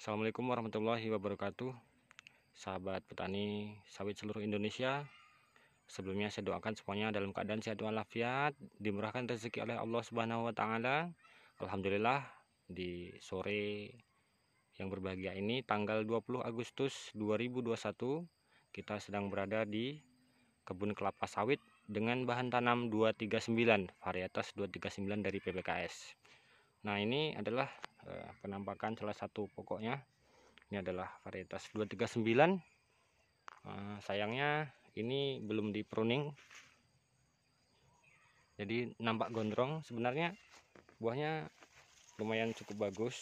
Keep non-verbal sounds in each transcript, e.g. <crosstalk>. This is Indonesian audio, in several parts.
Assalamualaikum warahmatullahi wabarakatuh Sahabat petani sawit seluruh Indonesia Sebelumnya saya doakan semuanya dalam keadaan sehat walafiat Dimurahkan rezeki oleh Allah subhanahu wa ta'ala Alhamdulillah di sore yang berbahagia ini Tanggal 20 Agustus 2021 Kita sedang berada di kebun kelapa sawit dengan bahan tanam 239 varietas 239 dari PPKS Nah ini adalah Eh, penampakan salah satu pokoknya ini adalah varietas 239 eh, sayangnya ini belum di pruning jadi nampak gondrong sebenarnya buahnya lumayan cukup bagus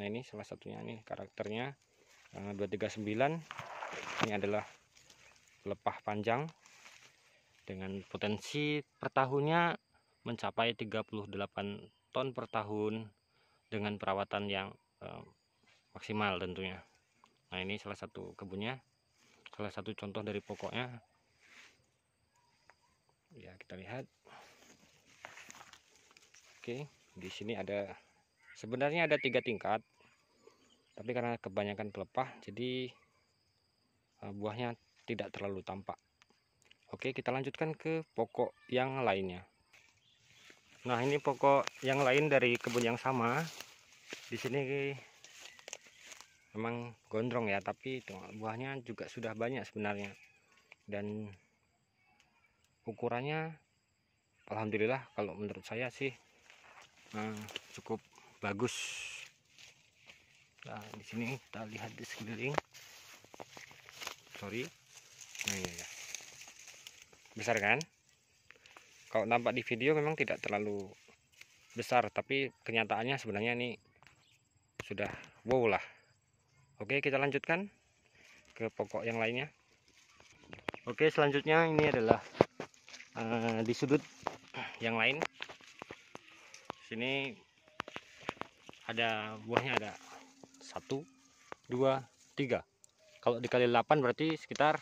nah ini salah satunya nih karakternya 239 eh, ini adalah pelepah panjang dengan potensi per tahunnya mencapai 38 ton per tahun dengan perawatan yang eh, maksimal tentunya nah ini salah satu kebunnya salah satu contoh dari pokoknya ya kita lihat oke di sini ada sebenarnya ada tiga tingkat tapi karena kebanyakan pelepah jadi eh, buahnya tidak terlalu tampak oke kita lanjutkan ke pokok yang lainnya Nah ini pokok yang lain dari kebun yang sama. Di sini memang gondrong ya, tapi buahnya juga sudah banyak sebenarnya. Dan ukurannya, alhamdulillah kalau menurut saya sih eh, cukup bagus. Nah di sini kita lihat di sekeliling. Sorry, nah, iya, ya. besar kan? kalau nampak di video memang tidak terlalu besar tapi kenyataannya sebenarnya ini sudah wow lah oke kita lanjutkan ke pokok yang lainnya oke selanjutnya ini adalah uh, di sudut yang lain sini ada buahnya ada satu dua tiga kalau dikali 8 berarti sekitar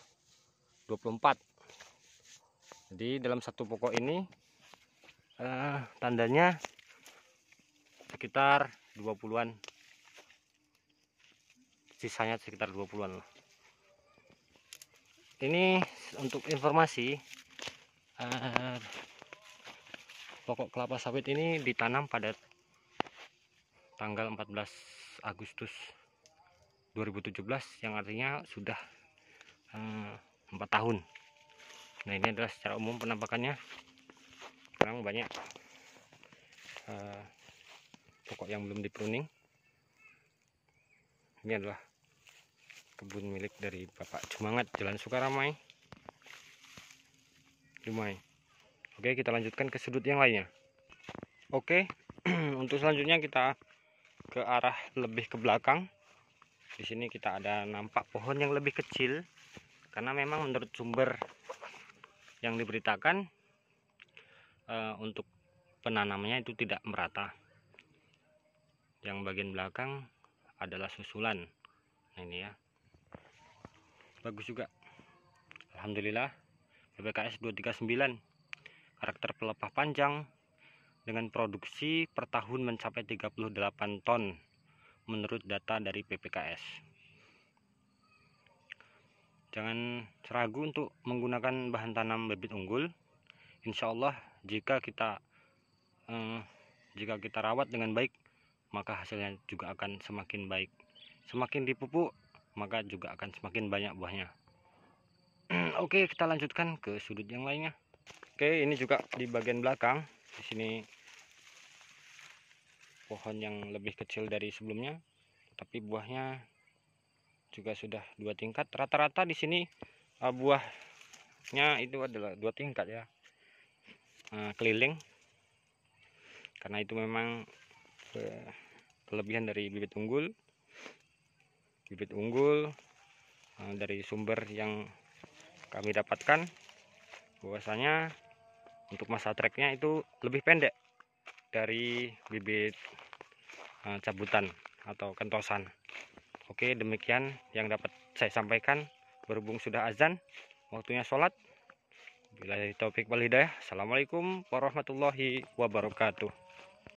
24 jadi dalam satu pokok ini eh, tandanya sekitar 20-an sisanya sekitar 20-an ini untuk informasi eh, pokok kelapa sawit ini ditanam pada tanggal 14 Agustus 2017 yang artinya sudah eh, 4 tahun nah ini adalah secara umum penampakannya kurang banyak uh, pokok yang belum dipruning ini adalah kebun milik dari Bapak Jumangat Jalan Sukaramai Jumai Oke kita lanjutkan ke sudut yang lainnya Oke <clears throat> untuk selanjutnya kita ke arah lebih ke belakang di sini kita ada nampak pohon yang lebih kecil karena memang menurut sumber yang diberitakan e, untuk penanamannya itu tidak merata yang bagian belakang adalah susulan nah ini ya bagus juga Alhamdulillah BPKS 239 karakter pelepah panjang dengan produksi per tahun mencapai 38 ton menurut data dari PPKS jangan ragu untuk menggunakan bahan tanam bibit unggul insya Allah jika kita eh, jika kita rawat dengan baik maka hasilnya juga akan semakin baik semakin dipupuk maka juga akan semakin banyak buahnya <clears throat> oke kita lanjutkan ke sudut yang lainnya oke ini juga di bagian belakang di sini pohon yang lebih kecil dari sebelumnya tapi buahnya juga sudah dua tingkat rata-rata di sini uh, buahnya itu adalah dua tingkat ya uh, keliling karena itu memang uh, kelebihan dari bibit unggul bibit unggul uh, dari sumber yang kami dapatkan bahwasanya untuk masa treknya itu lebih pendek dari bibit uh, cabutan atau kentosan Oke demikian yang dapat saya sampaikan. Berhubung sudah azan, waktunya sholat. Bila di topik balidah Assalamualaikum warahmatullahi wabarakatuh.